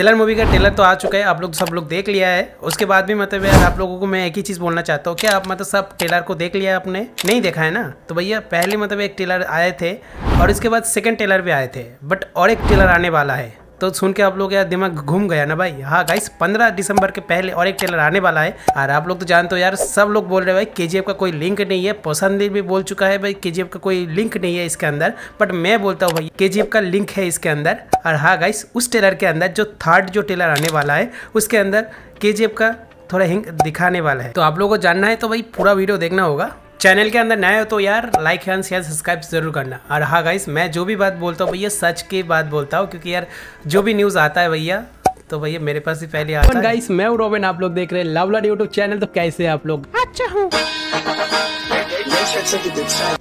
seller movie का trailer तो आ चुका है आप लोग सब लोग देख लिया है उसके बाद भी मतलब यार आप लोगों को मैं एक ही चीज़ बोलना चाहता हूँ क्या आप मतलब सब ट्रेलर को देख लिया आपने नहीं देखा है ना तो भैया पहले मतलब एक ट्रेलर आए थे और इसके बाद सेकेंड ट्रेलर भी आए थे बट और एक ट्रेलर आने वाला है तो सुन के आप लोग यार दिमाग घूम गया ना भाई हाँ गाइस पंद्रह दिसंबर के पहले और एक ट्रेलर आने वाला है और आप लोग तो जानते हो यार सब लोग बोल रहे भाई के का कोई लिंक नहीं है पसंद भी बोल चुका है भाई के का कोई लिंक नहीं है इसके अंदर बट मैं बोलता हूँ भाई के का लिंक है इसके अंदर और हाँ गाइस उस ट्रेलर के अंदर जो थर्ड जो ट्रेलर आने वाला है उसके अंदर के का थोड़ा हिंक दिखाने वाला है तो आप लोगों को जानना है तो भाई पूरा वीडियो देखना होगा चैनल के अंदर नए हो तो यार लाइक एंड शेयर सब्सक्राइब जरूर करना और हाँ गाइस मैं जो भी बात बोलता हूँ भैया सच की बात बोलता हूँ क्योंकि यार जो भी न्यूज़ आता है भैया तो भैया मेरे पास ही पहले आता है गाइस मैं रॉबिन आप लोग देख रहे हैं लवला यूट्यूब चैनल तो कैसे आप लोग अच्छा हूँ अच्छा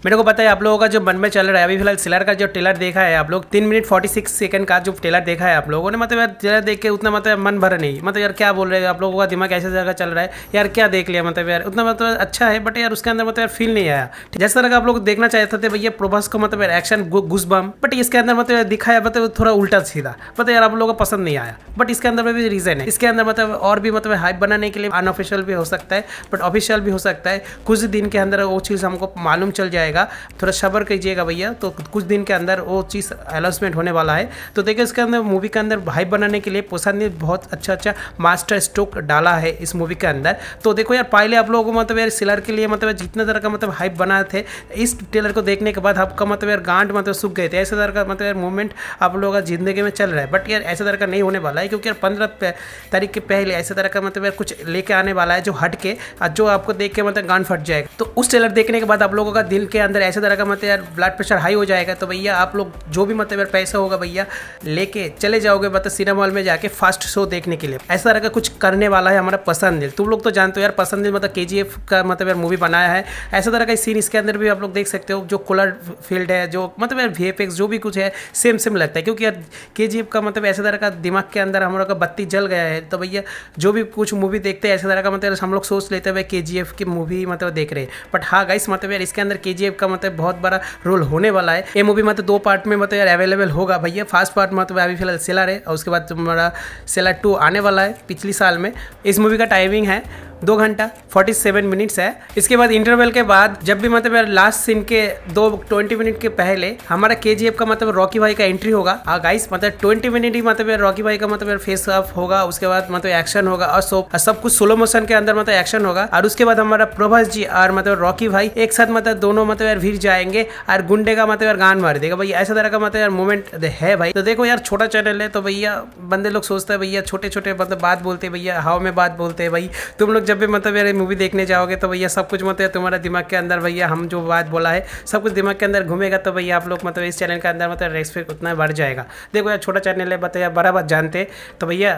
मेरे को पता है आप लोगों का जो मन में चल रहा है अभी फिलहाल सिलर का जो टेलर देखा है आप लोग तीन मिनट फोर्टी सिक्स सेकंड का जो टेलर देखा है आप लोगों ने मतलब यार टेलर देख के उतना मतलब मन भर नहीं मतलब यार क्या बोल रहे हैं आप लोगों का दिमाग ऐसे जगह चल रहा है यार क्या देख लिया मतलब यार उतना मतलब अच्छा है बट यार उसके अंदर मतलब यार फील नहीं आया जैसे तरह का आप लोग देखना चाहते थे भैया प्रोभास को मतलब यार एक्शन घुस बम बट इसके अंदर मतलब दिखाया मतलब थोड़ा उल्टा सीधा मतलब यार आप लोगों को पसंद नहीं आया बट इसके अंदर भी रीजन है इसके अंदर मतलब और भी मतलब हाइप बनाने के लिए अनऑफिशियल भी हो सकता है बट ऑफिशियल भी हो सकता है कुछ दिन के अंदर वो चीज़ हमको मालूम चल जाएगा थोड़ा सबर कीजिएगा भैया तो कुछ दिन के अंदर वो चीज़ अनाउंसमेंट होने वाला है तो देखिए इसके अंदर मूवी के अंदर भाई बनाने के लिए पोषा ने बहुत अच्छा अच्छा मास्टर स्ट्रोक डाला है इस मूवी के अंदर तो देखो यार पहले आप लोगों को मतलब यार सिलर के लिए मतलब जितने तरह का मतलब हाइप बनाए थे इस ट्रेलर को देखने के बाद आपका मतलब यार गांठ मतलब सूख गए थे ऐसे तरह का मतलब यार मूवमेंट आप लोगों का जिंदगी में चल रहा है बट यार ऐसे तरह का नहीं होने वाला है क्योंकि यार पंद्रह तारीख के पहले ऐसे तरह का मतलब यार कुछ लेके आने वाला है जो हट के जो आपको देख के मतलब गांठ फट जाएगा तो उस ट्रेलर देखने के बाद बाद आप लोगों का दिल के अंदर ऐसे तरह का मतलब यार ब्लड प्रेशर हाई हो जाएगा तो भैया आप लोग जो भी मतलब यार पैसा होगा भैया लेके चले जाओगे मतलब सिनेमा हॉल में जाके फास्ट शो देखने के लिए ऐसा तरह का कुछ करने वाला है हमारा पसंद दिल तुम लोग तो जानते हो यार पसंद दिल मतलब के का मतलब यार मूवी बनाया है ऐसा तरह का सीन इसके अंदर भी आप लोग देख सकते हो जो कलर फील्ड है जो मतलब यार वी जो भी कुछ है सेम सेम लगता है क्योंकि यार के का मतलब ऐसे तरह का दिमाग के अंदर हम लोग का बत्ती जल गया है तो भैया जो भी कुछ मूवी देखते हैं ऐसे तरह का मतलब हम लोग सोच लेते हैं भाई के की मूवी मतलब देख रहे हैं बट हाँ गाइस मतलब मतलब यार इसके अंदर के का मतलब बहुत बड़ा रोल होने वाला है ये मूवी मतलब दो पार्ट में मतलब यार अवेलेबल होगा भैया फर्स्ट पार्ट मतलब अभी फिलहाल सेलर है और उसके बाद तुम्हारा सेलर टू आने वाला है पिछले साल में इस मूवी का टाइमिंग है दो घंटा 47 मिनट्स है इसके बाद इंटरवल के बाद जब भी मतलब लास्ट सीन के दो ट्वेंटी मिनट के पहले हमारा के का मतलब रॉकी भाई का एंट्री होगा गाइस हाँ मतलब ट्वेंटी मिनट ही मतलब रॉकी भाई का मतलब फेस ऑफ होगा उसके बाद मतलब एक्शन होगा और सब सब कुछ स्लो मोशन के अंदर मतलब एक्शन होगा और उसके बाद हमारा प्रभास जी और मतलब रॉकी भाई एक साथ मतलब दोनों मतलब यार भीड़ जाएंगे और गुंडे का मतलब यार गान मार देगा भाई ऐसा तरह का मतलब यार मोमेंट है भाई तो देखो यार छोटा चैनल है तो भैया बंदे लोग सोचते हैं भैया छोटे छोटे मतलब बात बोलते हैं भैया हाव में बात बोलते हैं भाई तुम लोग जब भी मतलब यार मूवी देखने जाओगे तो भैया सब कुछ मतलब तुम्हारा दिमाग के अंदर भैया हम जो बात बोला है सब कुछ दिमाग के अंदर घूमेगा तो भैया आप लोग मतलब इस चैनल के अंदर मतलब रेस्पेक्ट उतना बढ़ जाएगा देखो यार छोटा चैनल है बताया बराबर जानते तो भैया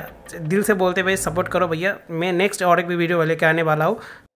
दिल से बोलते भाई सपोर्ट करो भैया मैं नेक्स्ट और एक भी वीडियो लेके आने वाला हूँ